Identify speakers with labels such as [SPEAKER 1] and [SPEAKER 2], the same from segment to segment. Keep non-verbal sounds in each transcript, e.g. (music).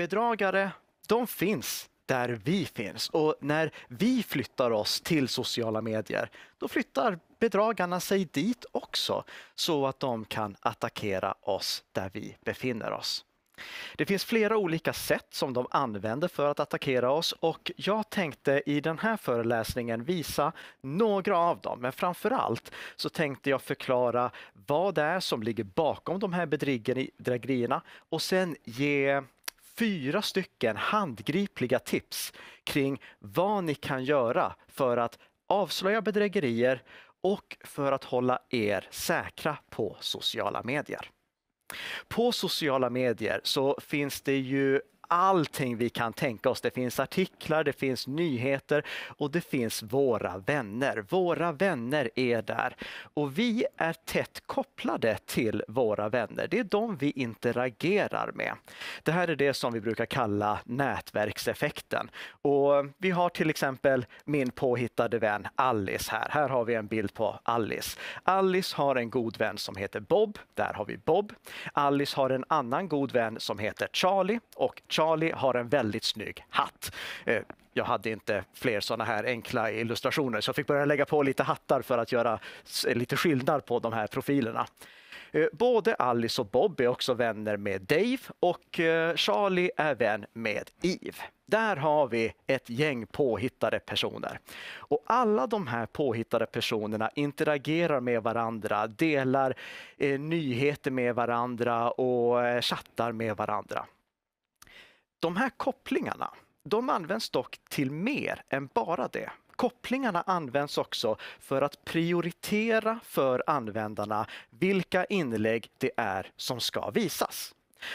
[SPEAKER 1] bedragare, de finns där vi finns. Och när vi flyttar oss till sociala medier, då flyttar bedragarna sig dit också så att de kan attackera oss där vi befinner oss. Det finns flera olika sätt som de använder för att attackera oss och jag tänkte i den här föreläsningen visa några av dem. Men framför allt så tänkte jag förklara vad det är som ligger bakom de här bedrägerierna och sen ge fyra stycken handgripliga tips kring vad ni kan göra för att avslöja bedrägerier och för att hålla er säkra på sociala medier. På sociala medier så finns det ju allting vi kan tänka oss. Det finns artiklar, det finns nyheter och det finns våra vänner. Våra vänner är där och vi är tätt kopplade till våra vänner. Det är de vi interagerar med. Det här är det som vi brukar kalla nätverkseffekten och vi har till exempel min påhittade vän Alice här. Här har vi en bild på Alice. Alice har en god vän som heter Bob. Där har vi Bob. Alice har en annan god vän som heter Charlie och Charlie Charlie har en väldigt snygg hatt. Eh, jag hade inte fler såna här enkla illustrationer så jag fick börja lägga på lite hattar för att göra lite skillnad på de här profilerna. Eh, både Alice och Bob är också vänner med Dave och eh, Charlie är vän med Eve. Där har vi ett gäng påhittade personer. Och alla de här påhittade personerna interagerar med varandra, delar nyheter med varandra och chattar med varandra. De här kopplingarna, de används dock till mer än bara det. Kopplingarna används också för att prioritera för användarna vilka inlägg det är som ska visas.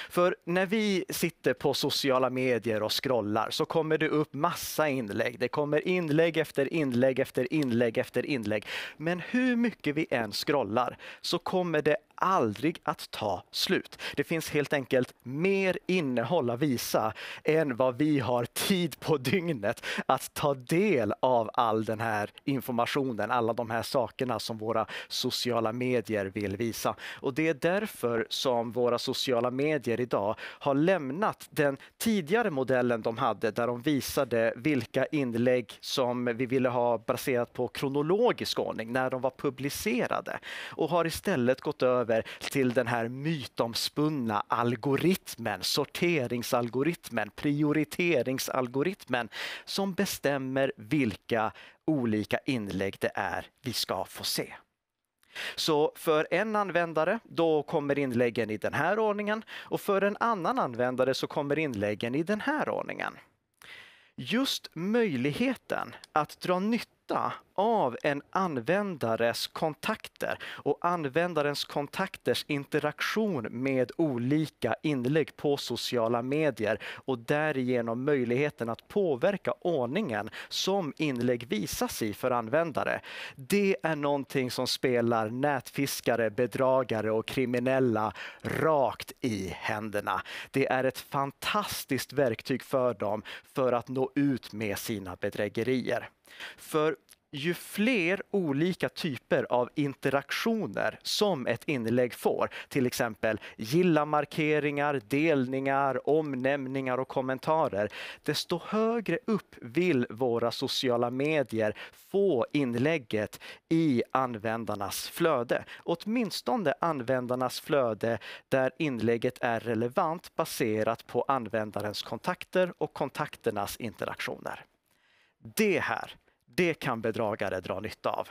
[SPEAKER 1] För när vi sitter på sociala medier och scrollar så kommer det upp massa inlägg. Det kommer inlägg efter inlägg efter inlägg efter inlägg. Men hur mycket vi än scrollar så kommer det aldrig att ta slut. Det finns helt enkelt mer innehåll att visa än vad vi har tid på dygnet att ta del av all den här informationen, alla de här sakerna som våra sociala medier vill visa. Och det är därför som våra sociala medier idag har lämnat den tidigare modellen de hade där de visade vilka inlägg som vi ville ha baserat på kronologisk ordning, när de var publicerade och har istället gått över över till den här mytomspunna algoritmen, sorteringsalgoritmen, prioriteringsalgoritmen som bestämmer vilka olika inlägg det är vi ska få se. Så för en användare då kommer inläggen i den här ordningen och för en annan användare så kommer inläggen i den här ordningen. Just möjligheten att dra nytta nytta av en användares kontakter och användarens kontakters interaktion med olika inlägg på sociala medier och därigenom möjligheten att påverka ordningen som inlägg visas i för användare. Det är någonting som spelar nätfiskare, bedragare och kriminella rakt i händerna. Det är ett fantastiskt verktyg för dem för att nå ut med sina bedrägerier. För ju fler olika typer av interaktioner som ett inlägg får, till exempel gilla-markeringar, delningar, omnämningar och kommentarer, desto högre upp vill våra sociala medier få inlägget i användarnas flöde. Åtminstone användarnas flöde där inlägget är relevant baserat på användarens kontakter och kontakternas interaktioner. Det här det kan bedragare dra nytta av.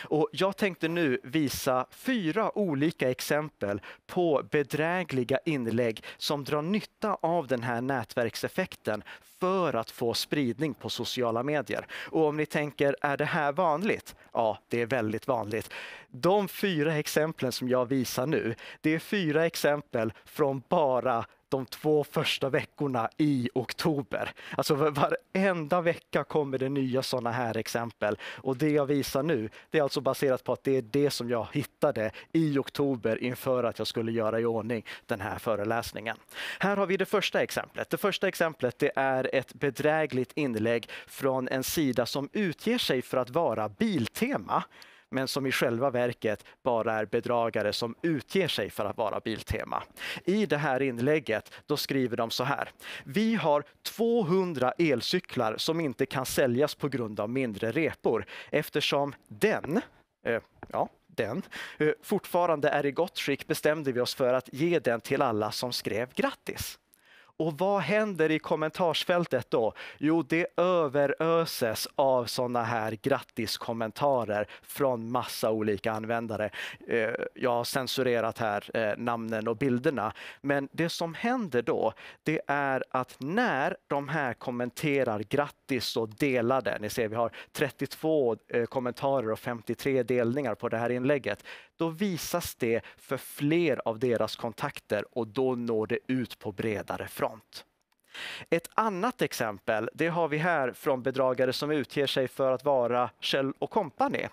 [SPEAKER 1] Och jag tänkte nu visa fyra olika exempel på bedrägliga inlägg som drar nytta av den här nätverkseffekten för att få spridning på sociala medier. Och om ni tänker, är det här vanligt? Ja, det är väldigt vanligt. De fyra exemplen som jag visar nu, det är fyra exempel från bara de två första veckorna i oktober. Alltså varenda vecka kommer det nya sådana här exempel och det jag visar nu, det är alltså baserat på att det är det som jag hittade i oktober inför att jag skulle göra i ordning den här föreläsningen. Här har vi det första exemplet. Det första exemplet det är ett bedrägligt inlägg från en sida som utger sig för att vara Biltema men som i själva verket bara är bedragare som utger sig för att vara Biltema. I det här inlägget då skriver de så här. Vi har 200 elcyklar som inte kan säljas på grund av mindre repor eftersom den, eh, ja, den eh, fortfarande är i gott skick bestämde vi oss för att ge den till alla som skrev grattis. Och vad händer i kommentarsfältet då? Jo, det överöses av sådana här grattiskommentarer från massa olika användare. Eh, jag har censurerat här eh, namnen och bilderna, men det som händer då, det är att när de här kommenterar grattis så delade, Ni ser vi har 32 eh, kommentarer och 53 delningar på det här inlägget. Då visas det för fler av deras kontakter och då når det ut på bredare front. Ett annat exempel det har vi här från bedragare som utger sig för att vara Kjell Company.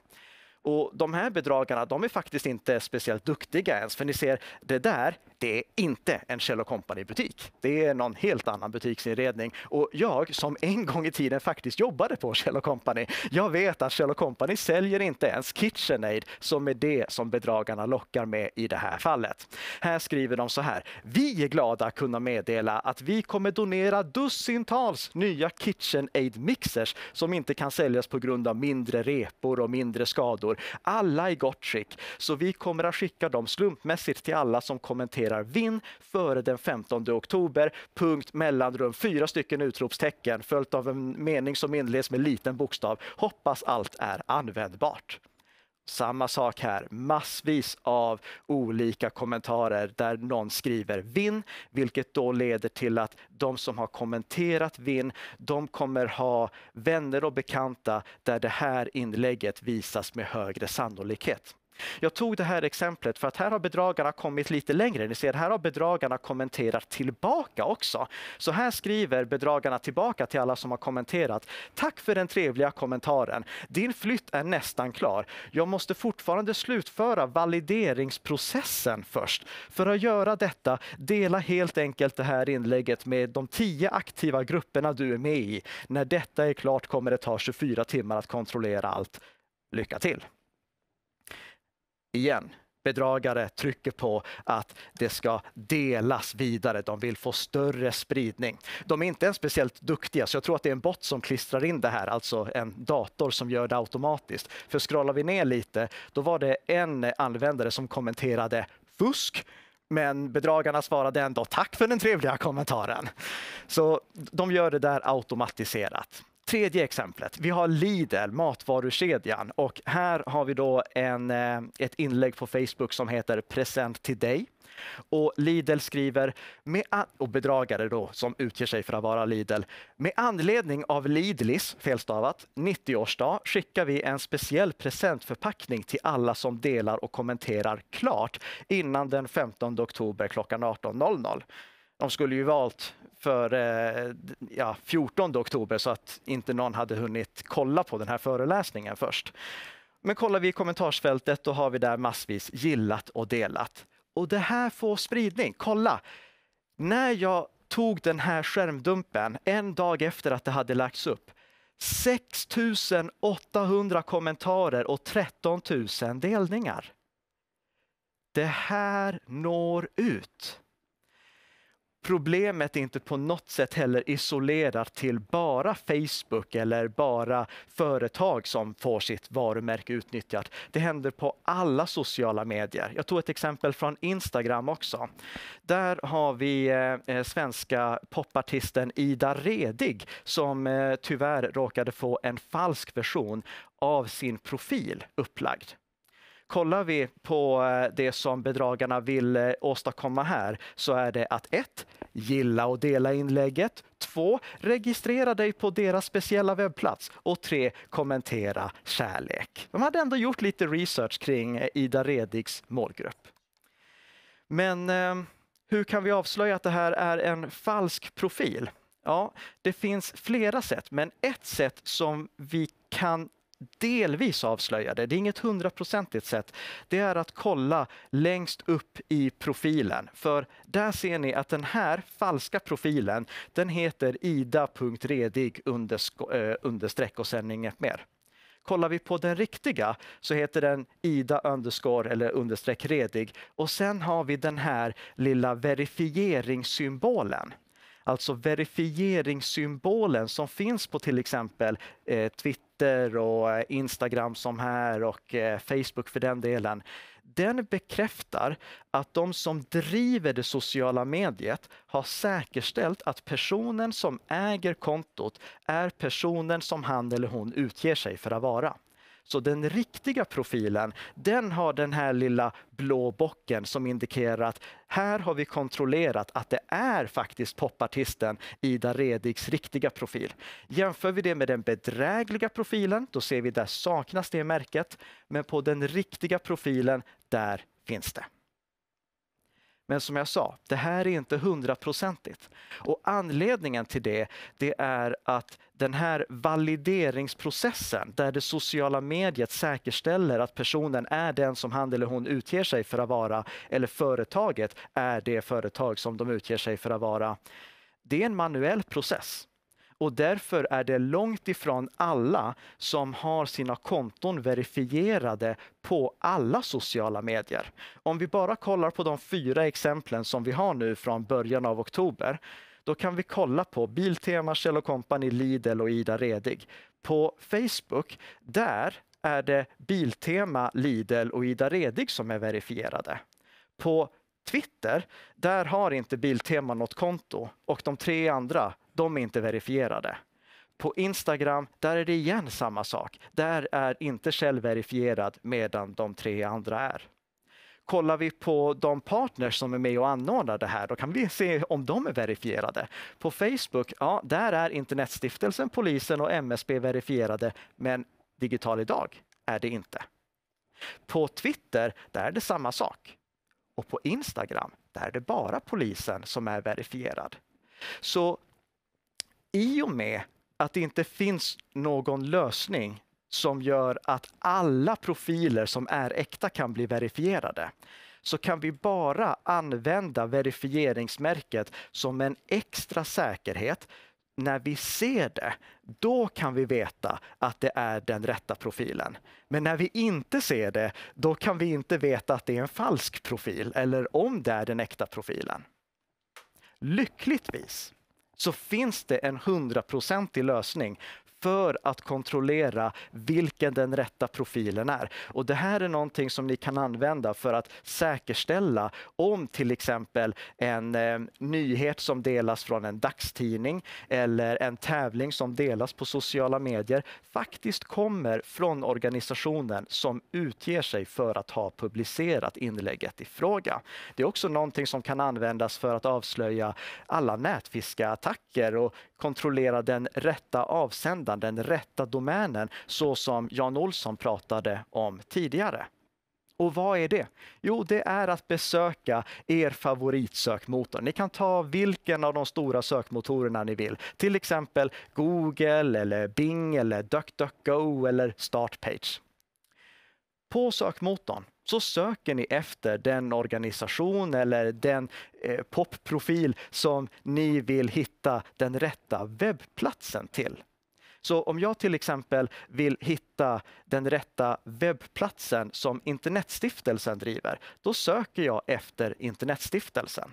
[SPEAKER 1] Och de här bedragarna, de är faktiskt inte speciellt duktiga ens, för ni ser, det där, det är inte en Kjell company butik Det är någon helt annan butiksinredning. Och jag som en gång i tiden faktiskt jobbade på Kjell Company, jag vet att Kjell Company säljer inte ens KitchenAid som är det som bedragarna lockar med i det här fallet. Här skriver de så här. Vi är glada att kunna meddela att vi kommer donera dussintals nya KitchenAid-mixers som inte kan säljas på grund av mindre repor och mindre skador kronor. Alla i gott skick, så vi kommer att skicka dem slumpmässigt till alla som kommenterar vinn före den 15 oktober, punkt mellanrum, fyra stycken utropstecken följt av en mening som inleds med liten bokstav. Hoppas allt är användbart. Samma sak här, massvis av olika kommentarer där någon skriver vinn, vilket då leder till att de som har kommenterat vinn, de kommer ha vänner och bekanta där det här inlägget visas med högre sannolikhet. Jag tog det här exemplet för att här har bedragarna kommit lite längre. Ni ser, här har bedragarna kommenterat tillbaka också. Så här skriver bedragarna tillbaka till alla som har kommenterat. Tack för den trevliga kommentaren. Din flytt är nästan klar. Jag måste fortfarande slutföra valideringsprocessen först. För att göra detta, dela helt enkelt det här inlägget med de tio aktiva grupperna du är med i. När detta är klart kommer det ta 24 timmar att kontrollera allt. Lycka till! igen, bedragare trycker på att det ska delas vidare. De vill få större spridning. De är inte ens speciellt duktiga, så jag tror att det är en bot som klistrar in det här, alltså en dator som gör det automatiskt. För scrollar vi ner lite, då var det en användare som kommenterade fusk, men bedragarna svarade ändå tack för den trevliga kommentaren. Så de gör det där automatiserat tredje exemplet, vi har Lidl, matvarukedjan och här har vi då en, eh, ett inlägg på Facebook som heter “Present till dig” och Lidl skriver, med och bedragare då som utger sig för att vara Lidl, med anledning av Lidlis, felstavat, 90-årsdag skickar vi en speciell presentförpackning till alla som delar och kommenterar klart innan den 15 oktober klockan 18.00. De skulle ju valt för eh, ja, 14 oktober så att inte någon hade hunnit kolla på den här föreläsningen först. Men kollar vi i kommentarsfältet, då har vi där massvis gillat och delat. Och det här får spridning. Kolla! När jag tog den här skärmdumpen en dag efter att det hade lagts upp, 6 800 kommentarer och 13 000 delningar. Det här når ut problemet är inte på något sätt heller isolerat till bara Facebook eller bara företag som får sitt varumärke utnyttjat. Det händer på alla sociala medier. Jag tog ett exempel från Instagram också. Där har vi eh, eh svenska popartisten Ida Redig som eh, tyvärr råkade få en falsk version av sin profil upplagd. Kollar vi på eh, det som bedragarna vill eh, åstadkomma här så är det att 1. Gilla och dela inlägget. 2. Registrera dig på deras speciella webbplats. Och 3. Kommentera kärlek. De hade ändå gjort lite research kring eh, Ida Redigs målgrupp. Men hur kan vi avslöja att det här är en falsk profil? Ja, det finns flera sätt, men ett sätt som vi kan delvis avslöjade, det är inget hundraprocentigt sätt, det är att kolla längst upp i profilen. För där ser ni att den här falska profilen, den heter ida.redig eh, understreck och sen inget mer. Kollar vi på den riktiga så heter den Ida underscore eller understreck redig och sen har vi den här lilla verifieringssymbolen alltså verifieringssymbolen som finns på till exempel eh, Twitter och eh, Instagram som här och eh, Facebook för den delen. Den bekräftar att de som driver det sociala mediet har säkerställt att personen som äger kontot är personen som han eller hon utger sig för att vara. Så den riktiga profilen, den har den här lilla blå bocken som indikerar att här har vi kontrollerat att det är faktiskt popartisten Ida Redigs riktiga profil. Jämför vi det med den bedrägliga profilen, då ser vi där saknas det märket. Men på den riktiga profilen, där finns det. Men som jag sa, det här är inte hundraprocentigt. Och anledningen till det, det är att den här valideringsprocessen där det sociala mediet säkerställer att personen är den som han eller hon utger sig för att vara eller företaget är det företag som de utger sig för att vara. Det är en manuell process. Och därför är det långt ifrån alla som har sina konton verifierade på alla sociala medier. Om vi bara kollar på de fyra exemplen som vi har nu från början av oktober då kan vi kolla på Biltema, Kjell Company, Lidl och Ida Redig. På Facebook, där är det Biltema, Lidl och Ida Redig som är verifierade. På Twitter, där har inte Biltema något konto och de tre andra de är inte verifierade. På Instagram, där är det igen samma sak. Där är inte Kjell verifierad medan de tre andra är. Kollar vi på de partners som är med och anordnar det här, då kan vi se om de är verifierade. På Facebook, ja, där är Internetstiftelsen, polisen och MSB verifierade, men Digital Idag är det inte. På Twitter, där är det samma sak. Och på Instagram, där är det bara polisen som är verifierad. Så i och med att det inte finns någon lösning som gör att alla profiler som är äkta kan bli verifierade så kan vi bara använda verifieringsmärket som en extra säkerhet. När vi ser det, då kan vi veta att det är den rätta profilen. Men när vi inte ser det, då kan vi inte veta att det är en falsk profil eller om det är den äkta profilen. Lyckligtvis så finns det en hundraprocentig lösning för att kontrollera vilken den rätta profilen är. Och det här är någonting som ni kan använda för att säkerställa om till exempel en eh, nyhet som delas från en dagstidning eller en tävling som delas på sociala medier faktiskt kommer från organisationen som utger sig för att ha publicerat inlägget i fråga. Det är också någonting som kan användas för att avslöja alla nätfiskeattacker och kontrollera den rätta avsändaren, den rätta domänen, så som Jan Olsson pratade om tidigare. Och vad är det? Jo, det är att besöka er favoritsökmotor. Ni kan ta vilken av de stora sökmotorerna ni vill, till exempel Google, eller Bing, eller DuckDuckGo eller Startpage. På sökmotorn så söker ni efter den organisation eller den eh, popprofil som ni vill hitta den rätta webbplatsen till. Så om jag till exempel vill hitta den rätta webbplatsen som Internetstiftelsen driver, då söker jag efter Internetstiftelsen.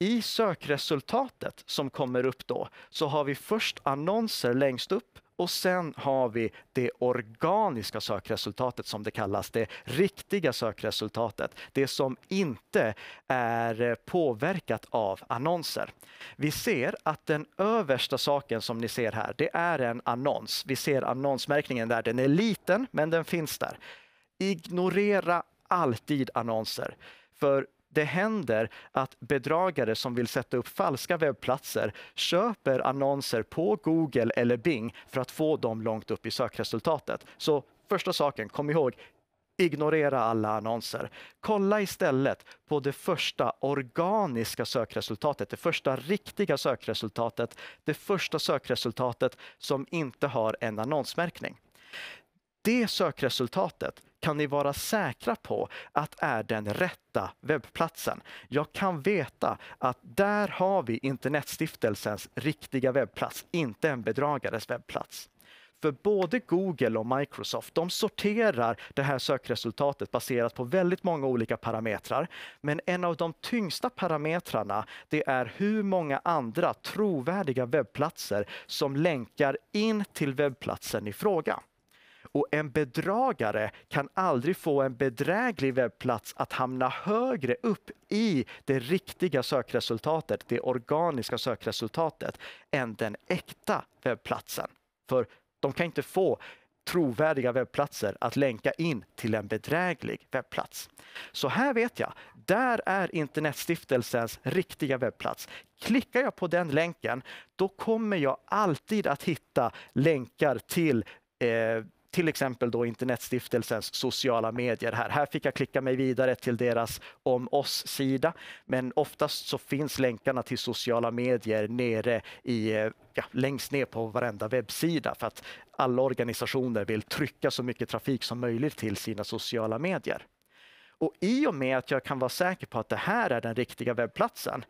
[SPEAKER 1] I sökresultatet som kommer upp då så har vi först annonser längst upp och sen har vi det organiska sökresultatet som det kallas, det riktiga sökresultatet. Det som inte är eh, påverkat av annonser. Vi ser att den översta saken som ni ser här, det är en annons. Vi ser annonsmärkningen där, den är liten men den finns där. Ignorera alltid annonser. För det händer att bedragare som vill sätta upp falska webbplatser köper annonser på Google eller Bing för att få dem långt upp i sökresultatet. Så första saken, kom ihåg, ignorera alla annonser. Kolla istället på det första organiska sökresultatet, det första riktiga sökresultatet, det första sökresultatet som inte har en annonsmärkning. Det sökresultatet kan ni vara säkra på att är den rätta webbplatsen. Jag kan veta att där har vi Internetstiftelsens riktiga webbplats, inte en bedragares webbplats. För både Google och Microsoft de sorterar det här sökresultatet baserat på väldigt många olika parametrar. Men en av de tyngsta parametrarna det är hur många andra trovärdiga webbplatser som länkar in till webbplatsen i fråga. Och en bedragare kan aldrig få en bedräglig webbplats att hamna högre upp i det riktiga sökresultatet, det organiska sökresultatet, än den äkta webbplatsen. För de kan inte få trovärdiga webbplatser att länka in till en bedräglig webbplats. Så här vet jag, där är Internetstiftelsens riktiga webbplats. Klickar jag på den länken, då kommer jag alltid att hitta länkar till eh, till exempel då Internetstiftelsens sociala medier. Här. här fick jag klicka mig vidare till deras om oss-sida, men oftast så finns länkarna till sociala medier nere i, ja, längst ner på varenda webbsida för att alla organisationer vill trycka så mycket trafik som möjligt till sina sociala medier. Och I och med att jag kan vara säker på att det här är den riktiga webbplatsen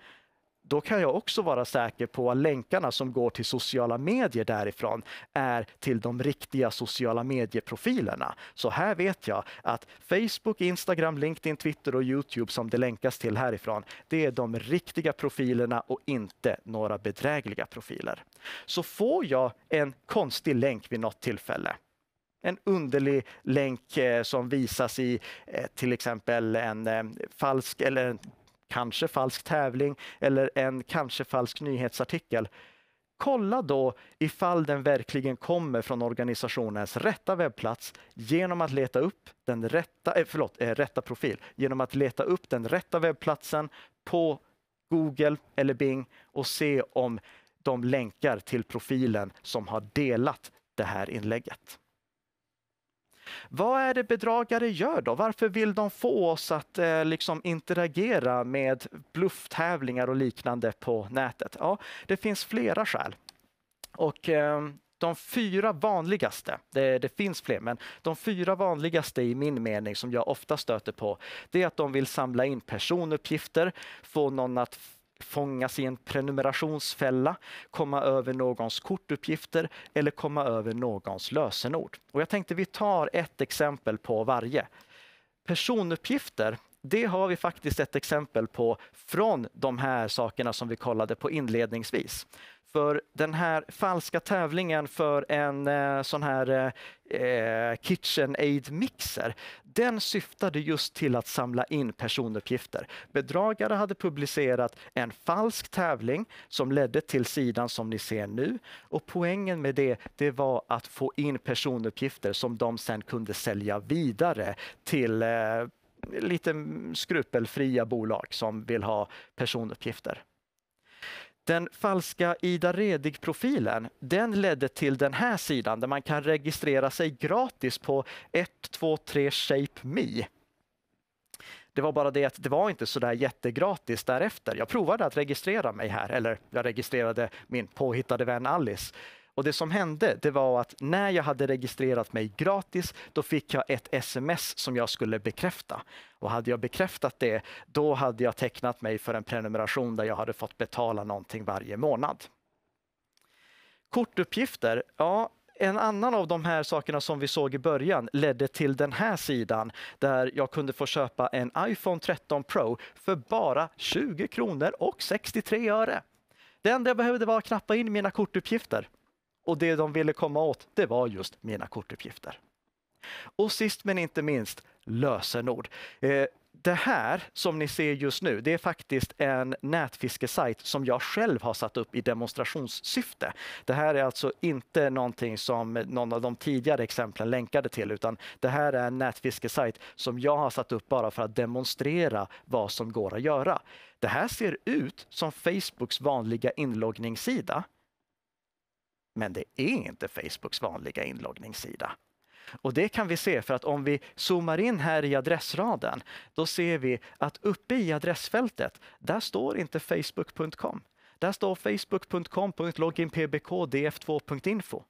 [SPEAKER 1] då kan jag också vara säker på att länkarna som går till sociala medier därifrån är till de riktiga sociala medieprofilerna. Så här vet jag att Facebook, Instagram, LinkedIn, Twitter och Youtube som det länkas till härifrån, det är de riktiga profilerna och inte några bedrägliga profiler. Så får jag en konstig länk vid något tillfälle, en underlig länk eh, som visas i eh, till exempel en eh, falsk eller en kanske falsk tävling eller en kanske falsk nyhetsartikel. Kolla då ifall den verkligen kommer från organisationens rätta webbplats genom att leta upp den rätta, eh, förlåt, eh, rätta profil, genom att leta upp den rätta webbplatsen på Google eller Bing och se om de länkar till profilen som har delat det här inlägget. Vad är det bedragare gör då? Varför vill de få oss att eh, liksom interagera med blufftävlingar och liknande på nätet? Ja, det finns flera skäl. Och, eh, de fyra vanligaste, det, det, finns fler, men de fyra vanligaste i min mening som jag ofta stöter på, det är att de vill samla in personuppgifter, få någon att fångas i en prenumerationsfälla, komma över någons kortuppgifter eller komma över någons lösenord. Och jag tänkte vi tar ett exempel på varje. Personuppgifter, det har vi faktiskt ett exempel på från de här sakerna som vi kollade på inledningsvis. För den här falska tävlingen för en eh, sån här eh, eh KitchenAid-mixer, den syftade just till att samla in personuppgifter. Bedragare hade publicerat en falsk tävling som ledde till sidan som ni ser nu. Och poängen med det, det var att få in personuppgifter som de sen kunde sälja vidare till eh, lite skrupelfria bolag som vill ha personuppgifter. Den falska Ida Redig-profilen den ledde till den här sidan där man kan registrera sig gratis på 123 Shape Me. Det var bara det att det var inte så där jättegratis därefter. Jag provade att registrera mig här, eller jag registrerade min påhittade vän Alice. Och det som hände det var att när jag hade registrerat mig gratis, då fick jag ett sms som jag skulle bekräfta. Och hade jag bekräftat det, då hade jag tecknat mig för en prenumeration där jag hade fått betala någonting varje månad. Kortuppgifter, ja, en annan av de här sakerna som vi såg i början ledde till den här sidan där jag kunde få köpa en iPhone 13 Pro för bara 20 kronor och 63 öre. Det enda jag behövde var att knappa in mina kortuppgifter. Och det de ville komma åt, det var just mina kortuppgifter. Och sist men inte minst, lösenord. Eh, det här som ni ser just nu, det är faktiskt en nätfiskesajt som jag själv har satt upp i demonstrationssyfte. Det här är alltså inte någonting som någon av de tidigare exemplen länkade till, utan det här är en nätfiskesajt som jag har satt upp bara för att demonstrera vad som går att göra. Det här ser ut som Facebooks vanliga inloggningssida, men det är inte Facebooks vanliga inloggningssida. Och det kan vi se för att om vi zoomar in här i adressraden, då ser vi att uppe i adressfältet, där står inte facebook.com. Där står facebook.com.loginpbkdf2.info.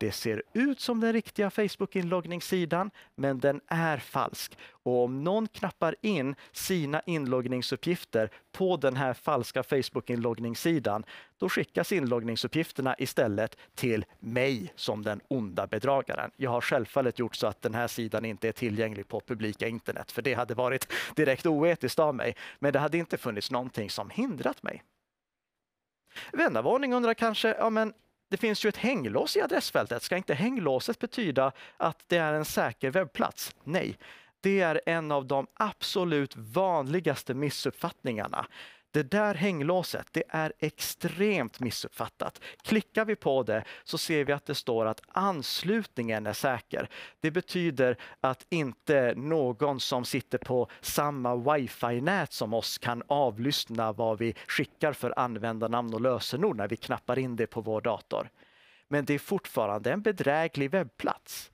[SPEAKER 1] Det ser ut som den riktiga Facebook-inloggningssidan, men den är falsk. Och om någon knappar in sina inloggningsuppgifter på den här falska Facebook-inloggningssidan, då skickas inloggningsuppgifterna istället till mig som den onda bedragaren. Jag har självfallet gjort så att den här sidan inte är tillgänglig på publika internet, för det hade varit direkt oetiskt av mig. Men det hade inte funnits någonting som hindrat mig. Vännervarning undrar kanske, ja men det finns ju ett hänglås i adressfältet. Ska inte hänglåset betyda att det är en säker webbplats? Nej, det är en av de absolut vanligaste missuppfattningarna. Det där hänglåset, det är extremt missuppfattat. Klickar vi på det så ser vi att det står att anslutningen är säker. Det betyder att inte någon som sitter på samma wifi-nät som oss kan avlyssna vad vi skickar för användarnamn och lösenord när vi knappar in det på vår dator. Men det är fortfarande en bedräglig webbplats.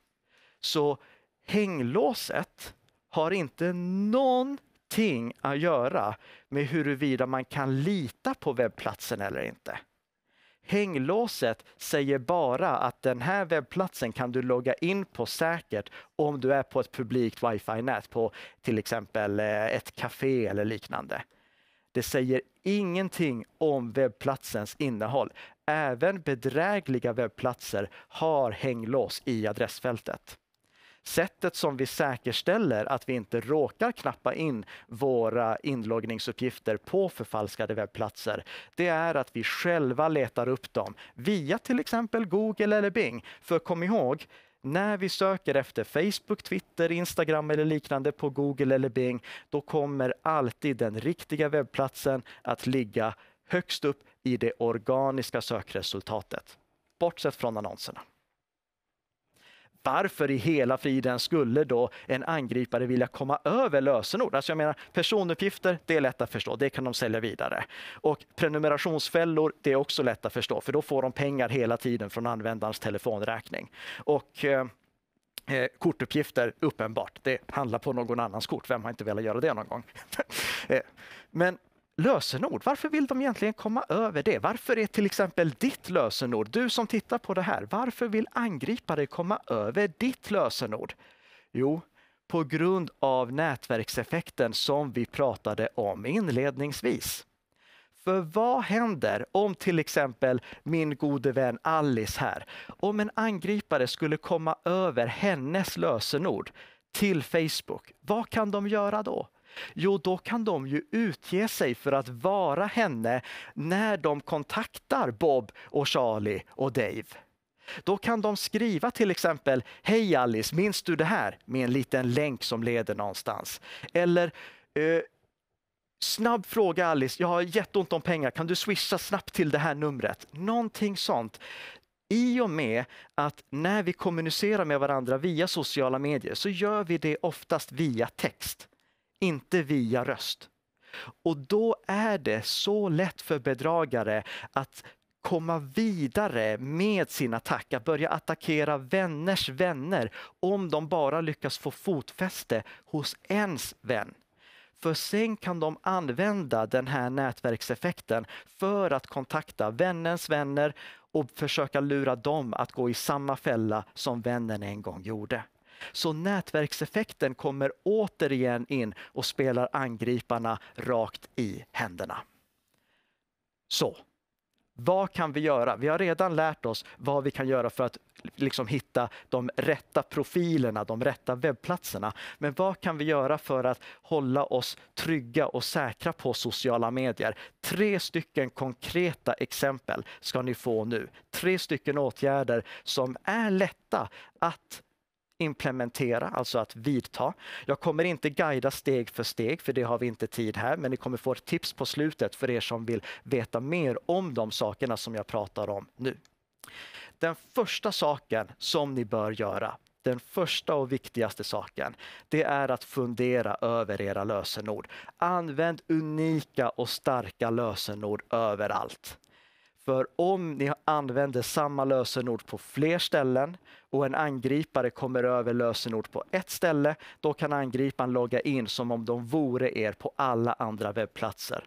[SPEAKER 1] Så hänglåset har inte någon ingenting att göra med huruvida man kan lita på webbplatsen eller inte. Hänglåset säger bara att den här webbplatsen kan du logga in på säkert om du är på ett publikt wifi-nät på till exempel eh, ett café eller liknande. Det säger ingenting om webbplatsens innehåll. Även bedrägliga webbplatser har hänglås i adressfältet sättet som vi säkerställer att vi inte råkar knappa in våra inloggningsuppgifter på förfalskade webbplatser, det är att vi själva letar upp dem via till exempel Google eller Bing. För kom ihåg, när vi söker efter Facebook, Twitter, Instagram eller liknande på Google eller Bing, då kommer alltid den riktiga webbplatsen att ligga högst upp i det organiska sökresultatet, bortsett från annonserna varför i hela friden skulle då en angripare vilja komma över lösenord? Alltså jag menar, personuppgifter, det är lätt att förstå, det kan de sälja vidare. Och prenumerationsfällor, det är också lätt att förstå, för då får de pengar hela tiden från användarens telefonräkning. Och, eh, eh kortuppgifter, uppenbart. Det handlar på någon annans kort. Vem har inte velat göra det någon gång? (laughs) Eh, men lösenord. Varför vill de egentligen komma över det? Varför är till exempel ditt lösenord, du som tittar på det här, varför vill angripare komma över ditt lösenord? Jo, på grund av nätverkseffekten som vi pratade om inledningsvis. För vad händer om till exempel min gode vän Alice här, om en angripare skulle komma över hennes lösenord till Facebook, vad kan de göra då? Jo, då kan de ju utge sig för att vara henne när de kontaktar Bob och Charlie och Dave. Då kan de skriva till exempel Hej Alice, minns du det här? med en liten länk som leder någonstans. Eller eh, Snabb fråga Alice, jag har jätteont om pengar, kan du swisha snabbt till det här numret? Någonting sånt. I och med att när vi kommunicerar med varandra via sociala medier så gör vi det oftast via text inte via röst. Och då är det så lätt för bedragare att komma vidare med sin attack, att börja attackera vänners vänner om de bara lyckas få fotfäste hos ens vän. För sen kan de använda den här nätverkseffekten för att kontakta vännens vänner och försöka lura dem att gå i samma fälla som vännen en gång gjorde. Så nätverkseffekten kommer återigen in och spelar angriparna rakt i händerna. Så, vad kan vi göra? Vi har redan lärt oss vad vi kan göra för att liksom hitta de rätta profilerna, de rätta webbplatserna. Men vad kan vi göra för att hålla oss trygga och säkra på sociala medier? Tre stycken konkreta exempel ska ni få nu. Tre stycken åtgärder som är lätta att implementera, alltså att vidta. Jag kommer inte guida steg för steg, för det har vi inte tid här, men ni kommer få ett tips på slutet för er som vill veta mer om de sakerna som jag pratar om nu. Den första saken som ni bör göra, den första och viktigaste saken, det är att fundera över era lösenord. Använd unika och starka lösenord överallt. För om ni använder samma lösenord på fler ställen och en angripare kommer över lösenord på ett ställe, då kan angriparen logga in som om de vore er på alla andra webbplatser.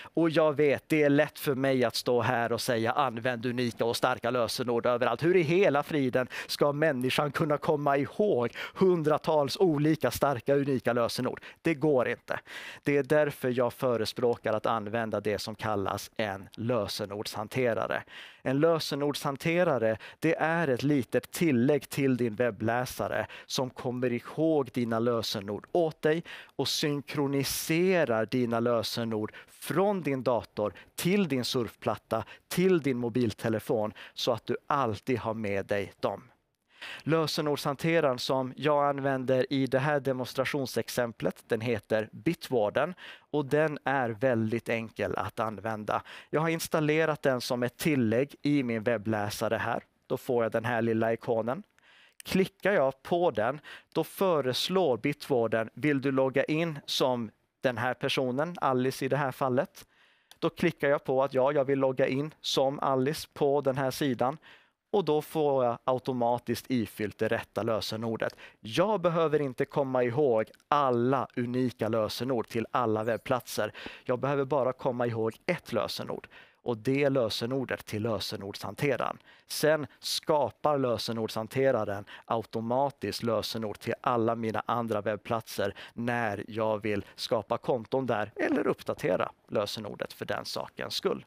[SPEAKER 1] Och jag vet, det är lätt för mig att stå här och säga använd unika och starka lösenord överallt. Hur i hela friden ska människan kunna komma ihåg hundratals olika starka unika lösenord? Det går inte. Det är därför jag förespråkar att använda det som kallas en lösenordshanterare. En lösenordshanterare, det är ett litet tillägg till din webbläsare som kommer ihåg dina lösenord åt dig och synkroniserar dina lösenord från från din dator till din surfplatta, till din mobiltelefon så att du alltid har med dig dem. Lösenordshanteraren som jag använder i det här demonstrationsexemplet, den heter Bitwarden och den är väldigt enkel att använda. Jag har installerat den som ett tillägg i min webbläsare här. Då får jag den här lilla ikonen. Klickar jag på den, då föreslår Bitwarden, vill du logga in som den här personen, Alice i det här fallet. Då klickar jag på att ja, jag vill logga in som Alice på den här sidan och då får jag automatiskt ifyllt det rätta lösenordet. Jag behöver inte komma ihåg alla unika lösenord till alla webbplatser. Jag behöver bara komma ihåg ett lösenord och det lösenordet till lösenordshanteraren. Sen skapar lösenordshanteraren automatiskt lösenord till alla mina andra webbplatser när jag vill skapa konton där eller uppdatera lösenordet för den sakens skull.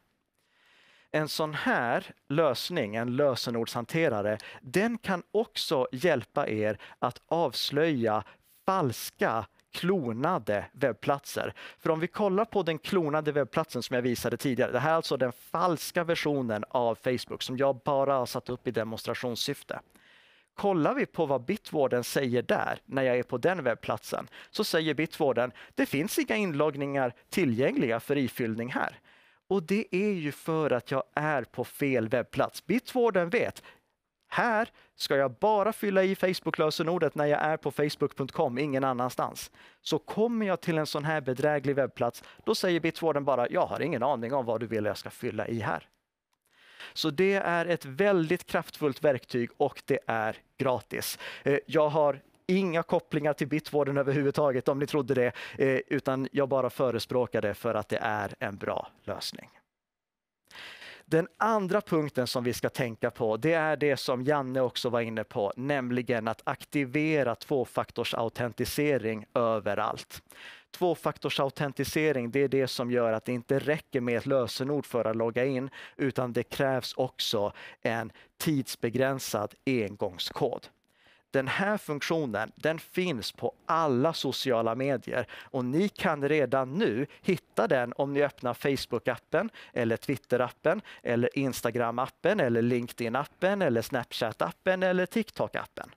[SPEAKER 1] En sån här lösning, en lösenordshanterare, den kan också hjälpa er att avslöja falska klonade webbplatser. För om vi kollar på den klonade webbplatsen som jag visade tidigare. Det här är alltså den falska versionen av Facebook som jag bara har satt upp i demonstrationssyfte. Kollar vi på vad Bitwarden säger där, när jag är på den webbplatsen, så säger Bitwarden det finns inga inloggningar tillgängliga för ifyllning här. Och det är ju för att jag är på fel webbplats. Bitwarden vet, här ska jag bara fylla i Facebook-lösenordet när jag är på facebook.com, ingen annanstans. Så kommer jag till en sån här bedräglig webbplats, då säger Bitwarden bara “jag har ingen aning om vad du vill jag ska fylla i här”. Så det är ett väldigt kraftfullt verktyg och det är gratis. Eh, jag har inga kopplingar till Bitwarden överhuvudtaget om ni trodde det, eh, utan jag bara förespråkar det för att det är en bra lösning. Den andra punkten som vi ska tänka på, det är det som Janne också var inne på, nämligen att aktivera tvåfaktorsautentisering överallt. Tvåfaktorsautentisering, det är det som gör att det inte räcker med ett lösenord för att logga in, utan det krävs också en tidsbegränsad engångskod. Den här funktionen den finns på alla sociala medier och ni kan redan nu hitta den om ni öppnar Facebook-appen, eller Twitter-appen, eller Instagram-appen, eller LinkedIn-appen, eller Snapchat-appen eller TikTok-appen.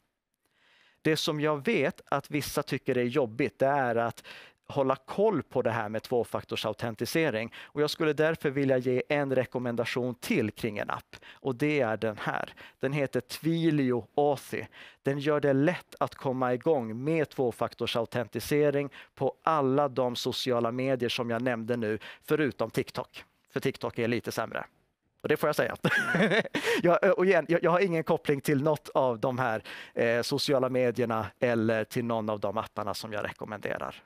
[SPEAKER 1] Det som jag vet att vissa tycker är jobbigt det är att hålla koll på det här med tvåfaktorsautentisering. Och jag skulle därför vilja ge en rekommendation till kring en app och det är den här. Den heter Twilio Authy. Den gör det lätt att komma igång med tvåfaktorsautentisering på alla de sociala medier som jag nämnde nu, förutom TikTok. För TikTok är lite sämre. Och det får jag säga. (laughs) jag, eh, och igen, jag, jag, har ingen koppling till något av de här eh, sociala medierna eller till någon av de apparna som jag rekommenderar.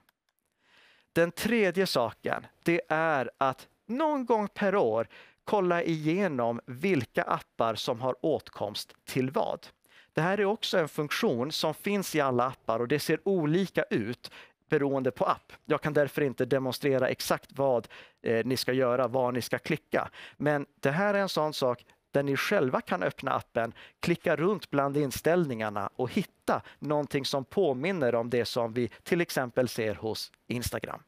[SPEAKER 1] Den tredje saken, det är att någon gång per år kolla igenom vilka appar som har åtkomst till vad. Det här är också en funktion som finns i alla appar och det ser olika ut beroende på app. Jag kan därför inte demonstrera exakt vad eh, ni ska göra, var ni ska klicka. Men det här är en sån sak där ni själva kan öppna appen, klicka runt bland inställningarna och hitta någonting som påminner om det som vi till exempel ser hos Instagram.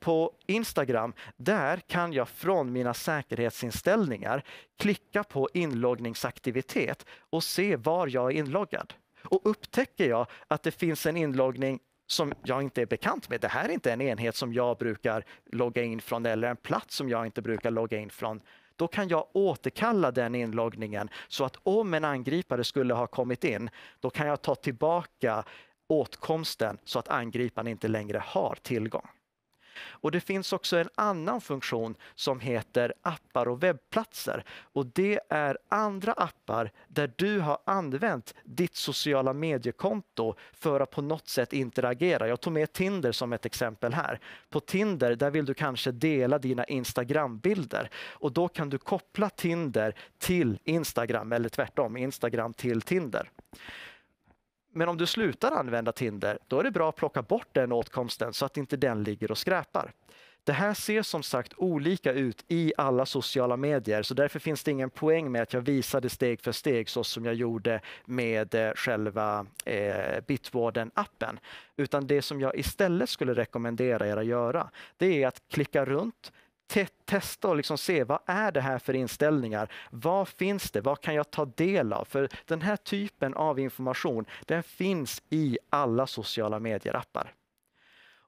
[SPEAKER 1] På Instagram, där kan jag från mina säkerhetsinställningar klicka på inloggningsaktivitet och se var jag är inloggad. Och upptäcker jag att det finns en inloggning som jag inte är bekant med. Det här är inte en enhet som jag brukar logga in från eller en plats som jag inte brukar logga in från då kan jag återkalla den inloggningen så att om en angripare skulle ha kommit in, då kan jag ta tillbaka åtkomsten så att angriparen inte längre har tillgång. Och det finns också en annan funktion som heter appar och webbplatser. Och det är andra appar där du har använt ditt sociala mediekonto för att på något sätt interagera. Jag tog med Tinder som ett exempel här. På Tinder där vill du kanske dela dina Instagram-bilder och då kan du koppla Tinder till Instagram eller tvärtom, Instagram till Tinder. Men om du slutar använda Tinder, då är det bra att plocka bort den åtkomsten så att inte den ligger och skräpar. Det här ser som sagt olika ut i alla sociala medier så därför finns det ingen poäng med att jag visade steg för steg så som jag gjorde med eh, själva eh, Bitwarden-appen. Utan det som jag istället skulle rekommendera er att göra det är att klicka runt, te testa och liksom se vad är det här för inställningar? Vad finns det? Vad kan jag ta del av? För den här typen av information, den finns i alla sociala medierappar.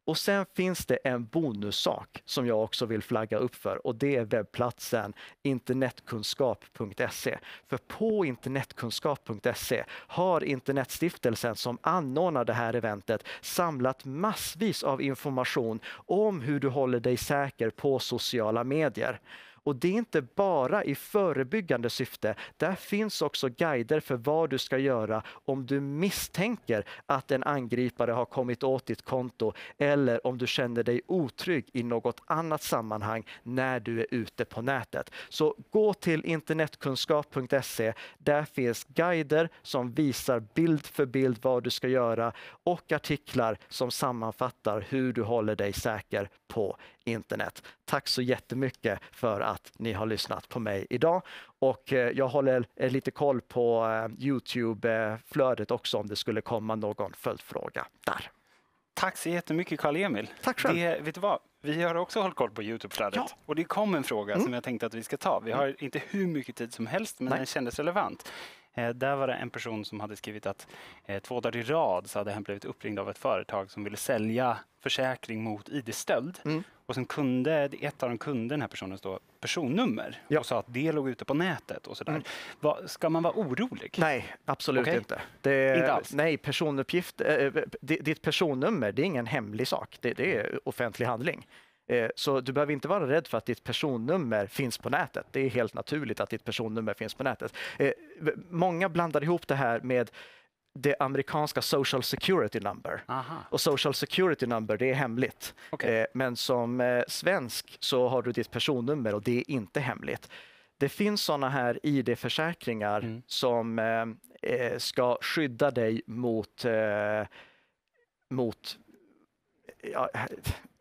[SPEAKER 1] Och sen finns det en bonussak som jag också vill flagga upp för och det är webbplatsen internetkunskap.se. För på internetkunskap.se har Internetstiftelsen som anordnar det här eventet samlat massvis av information om hur du håller dig säker på sociala medier. Och det är inte bara i förebyggande syfte. Där finns också guider för vad du ska göra om du misstänker att en angripare har kommit åt ditt konto eller om du känner dig otrygg i något annat sammanhang när du är ute på nätet. Så gå till internetkunskap.se. Där finns guider som visar bild för bild vad du ska göra och artiklar som sammanfattar hur du håller dig säker på internet. Tack så jättemycket för att ni har lyssnat på mig idag och eh, jag håller eh, lite koll på eh, Youtube-flödet också om det skulle komma någon följdfråga där. Tack så jättemycket Karl-Emil. Tack själv. Det, vet du vad? Vi har också hållit koll på Youtube-flödet ja. och det kom en fråga mm. som jag tänkte att vi ska ta. Vi har mm. inte hur mycket tid som helst men Nej. den kändes relevant. Eh, där var det en person som hade skrivit att eh, två dagar i rad så hade han blivit uppringd av ett företag som ville sälja försäkring mot ID-stöld. Mm. Och sen kunde ett av dem kunde den här personens stå personnummer ja. och sa att det låg ute på nätet och sådär. Mm. Va, ska man vara orolig? Nej, absolut okay. inte. Det, inte alls. Nej, personuppgift, äh, ditt personnummer, det är ingen hemlig sak. Det, det är offentlig handling. Eh, så du behöver inte vara rädd för att ditt personnummer finns på nätet. Det är helt naturligt att ditt personnummer finns på nätet. Eh, många blandar ihop det här med det amerikanska social security number. Aha. Och social security number, det är hemligt. Okay. Eh, men som svensk så har du ditt personnummer och det är inte hemligt. Det finns sådana här ID-försäkringar mm. som ska skydda dig mot, mot ja,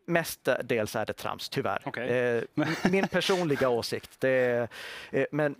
[SPEAKER 1] mestadels är det trams, tyvärr. Okay. Eh, min personliga (laughs) åsikt. Det, eh, men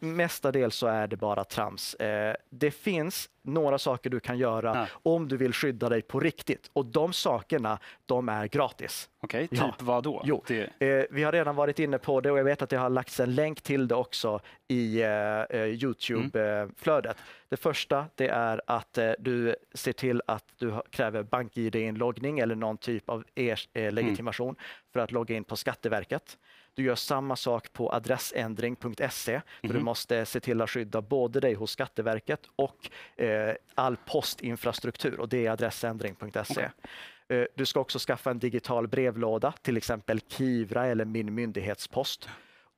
[SPEAKER 1] mestadels så är det bara trams. Eh, det finns några saker du kan göra ja. om du vill skydda dig på riktigt. Och de sakerna, de är gratis. Okej, okay, typ ja. vad då? Jo, det... eh, vi har redan varit inne på det och jag vet att det har lagts en länk till det också i eh, eh mm. Youtube-flödet. Mm. Det första det är att eh, du ser till att du kräver bank-id-inloggning eller någon typ av e legitimation mm. för att logga in på Skatteverket. Du gör samma sak på adressändring.se, mm för du mhm. måste se till att skydda både dig hos Skatteverket och eh, all postinfrastruktur och det är adressändring.se. Okay. Eh, du ska också skaffa en digital brevlåda, till exempel Kivra eller Min myndighetspost.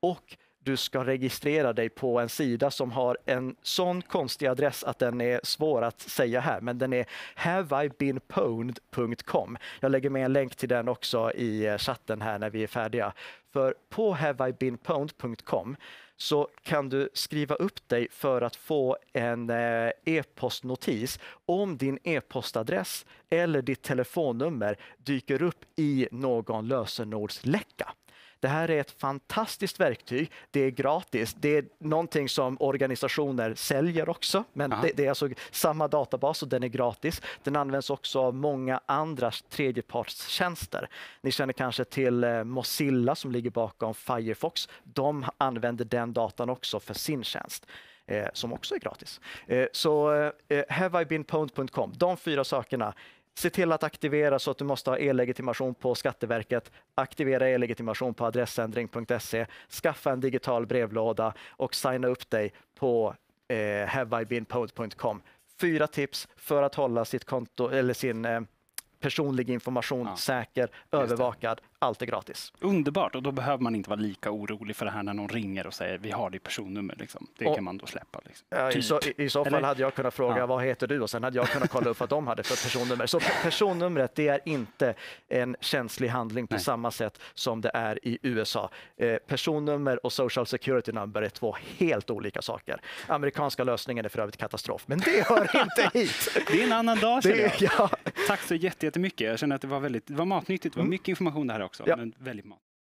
[SPEAKER 1] Och du ska registrera dig på en sida som har en sån konstig adress att den är svår att säga här, men den är haveibeenpwned.com. Jag lägger med en länk till den också i eh, chatten här när vi är färdiga. För på haveibeenpwned.com så kan du skriva upp dig för att få en eh, e-postnotis om din e-postadress eller ditt telefonnummer dyker upp i någon lösenordsläcka. Det här är ett fantastiskt verktyg. Det är gratis. Det är någonting som organisationer säljer också, men det, det, är alltså samma databas och den är gratis. Den används också av många andra tredjepartstjänster. Ni känner kanske till eh, Mozilla som ligger bakom Firefox. De använder den datan också för sin tjänst. Eh, som också är gratis. Eh, så eh, eh haveibeenpwned.com, de fyra sakerna Se till att aktivera så att du måste ha e-legitimation på Skatteverket. Aktivera e-legitimation på adressändring.se. Skaffa en digital brevlåda och signa upp dig på eh, haveibeenpolled.com. Fyra tips för att hålla sitt konto eller sin eh, personlig information ja. säker, övervakad, allt är gratis. Underbart, och då behöver man inte vara lika orolig för det här när någon ringer och säger vi har ditt personnummer. Liksom. Det och, kan man då släppa. Liksom. Ja, typ. i, så, i, så, fall Eller? hade jag kunnat fråga ja. vad heter du och sen hade jag kunnat kolla upp vad de hade för personnummer. Så personnumret, det är inte en känslig handling på Nej. samma sätt som det är i USA. Eh, personnummer och social security number är två helt olika saker. Amerikanska lösningen är för övrigt katastrof, men det hör inte (laughs) hit. det är en annan dag det, jag. ja. Tack så jättemycket. Jag känner att det var väldigt det var matnyttigt. Det var mm. mycket information det här också också, ja. men väldigt mat.